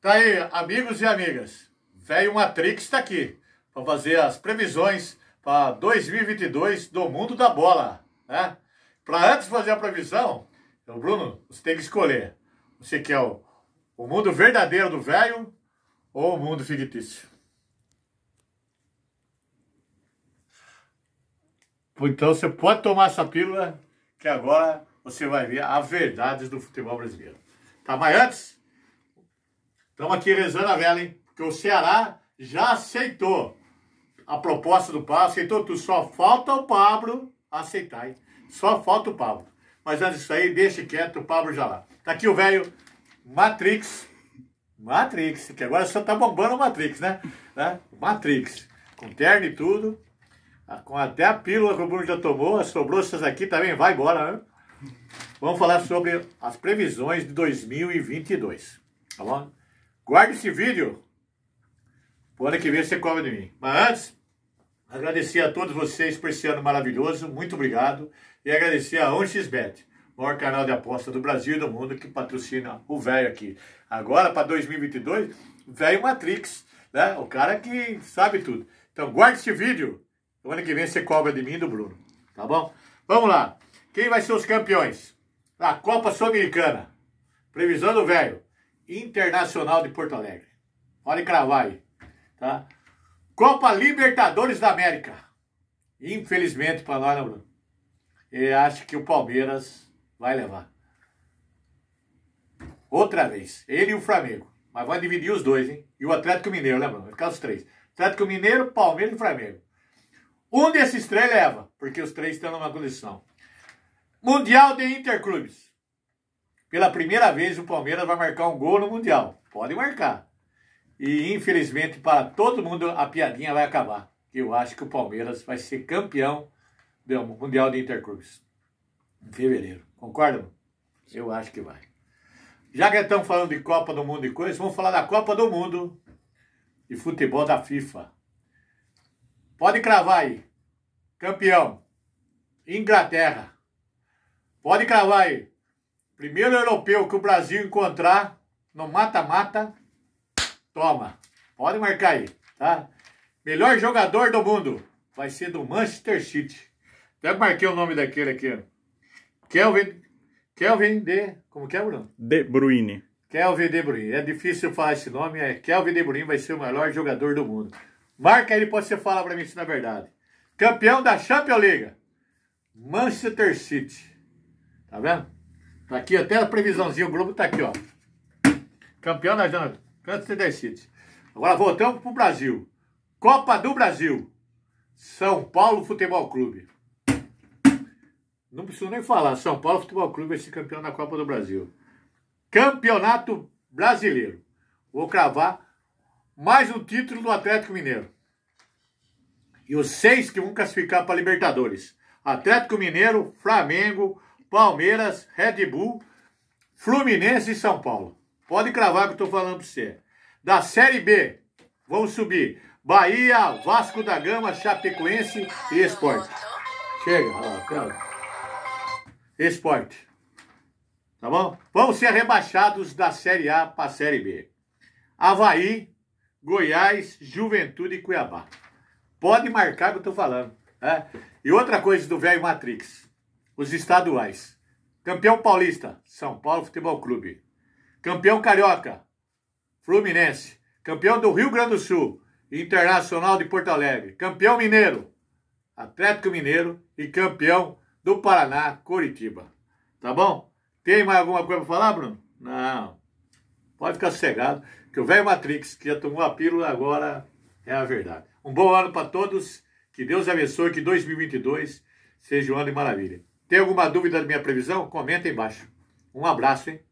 Tá aí, amigos e amigas. Velho Matrix está aqui para fazer as previsões para 2022 do mundo da bola, né? Para antes fazer a previsão, o Bruno, você tem que escolher. Você quer é o, o mundo verdadeiro do velho ou o mundo fictício? Então você pode tomar essa pílula que agora você vai ver a verdade do futebol brasileiro. Tá, mas antes Estamos aqui rezando a vela, hein? Porque o Ceará já aceitou a proposta do Pablo, aceitou tudo. Só falta o Pablo aceitar, hein? Só falta o Pablo. Mas antes disso aí, deixe quieto, o Pablo já lá. Tá aqui o velho Matrix. Matrix, que agora só tá bombando o Matrix, né? né? Matrix. Com terno e tudo. Com até a pílula que o Bruno já tomou, as sobranças aqui também vai embora, né? Vamos falar sobre as previsões de 2022, tá bom? Guarde esse vídeo. O ano que vem você cobra de mim. Mas antes, agradecer a todos vocês por esse ano maravilhoso. Muito obrigado. E agradecer a 1xBet, maior canal de aposta do Brasil e do mundo que patrocina o velho aqui. Agora, para 2022, velho Matrix, né? O cara que sabe tudo. Então, guarde esse vídeo. O ano que vem você cobra de mim e do Bruno. Tá bom? Vamos lá. Quem vai ser os campeões? A Copa Sul-Americana. Previsão do velho. Internacional de Porto Alegre. Olha cravar aí, tá? Copa Libertadores da América. Infelizmente para nós, né, Bruno? Eu acho que o Palmeiras vai levar. Outra vez. Ele e o Flamengo. Mas vai dividir os dois, hein? E o Atlético Mineiro, lembra? Né, Bruno? vai ficar os três. Atlético Mineiro, Palmeiras e Flamengo. Um desses três leva, porque os três estão numa condição. Mundial de Interclubes. Pela primeira vez o Palmeiras vai marcar um gol no Mundial. Pode marcar. E infelizmente para todo mundo a piadinha vai acabar. Eu acho que o Palmeiras vai ser campeão do Mundial de Intercruz em fevereiro. Concordam? Eu acho que vai. Já que estamos falando de Copa do Mundo e coisas, vamos falar da Copa do Mundo e futebol da FIFA. Pode cravar aí. Campeão. Inglaterra. Pode cravar aí. Primeiro europeu que o Brasil encontrar no mata-mata, toma. Pode marcar aí, tá? Melhor jogador do mundo vai ser do Manchester City. Até marquei o nome daquele aqui, ó. Kelvin, Kelvin de... Como que é, Bruno? De Bruyne. Kelvin De Bruyne. É difícil falar esse nome, é Kelvin De Bruyne vai ser o melhor jogador do mundo. Marca ele, pode você falar para mim se não é verdade. Campeão da Champions League. Manchester City. Tá vendo? Tá aqui até a previsãozinha, o Globo tá aqui, ó. Campeão na janta, canto você decide. Agora voltamos pro Brasil. Copa do Brasil. São Paulo Futebol Clube. Não preciso nem falar, São Paulo Futebol Clube vai ser campeão da Copa do Brasil. Campeonato Brasileiro. Vou cravar mais um título do Atlético Mineiro. E os seis que vão classificar para Libertadores. Atlético Mineiro, Flamengo, Palmeiras, Red Bull, Fluminense e São Paulo. Pode cravar que eu estou falando para você. Da Série B, vamos subir. Bahia, Vasco da Gama, Chapecoense e Esporte. Chega, ó, Esporte. Tá bom? Vão ser rebaixados da Série A para a Série B. Havaí, Goiás, Juventude e Cuiabá. Pode marcar que eu estou falando. Né? E outra coisa do velho Matrix os estaduais. Campeão paulista, São Paulo Futebol Clube. Campeão carioca, Fluminense. Campeão do Rio Grande do Sul, Internacional de Porto Alegre. Campeão mineiro, Atlético Mineiro. E campeão do Paraná, Curitiba. Tá bom? Tem mais alguma coisa pra falar, Bruno? Não. Pode ficar sossegado, que o velho Matrix, que já tomou a pílula, agora é a verdade. Um bom ano para todos. Que Deus abençoe, que 2022 seja um ano de maravilha. Tem alguma dúvida da minha previsão? Comenta aí embaixo. Um abraço, hein?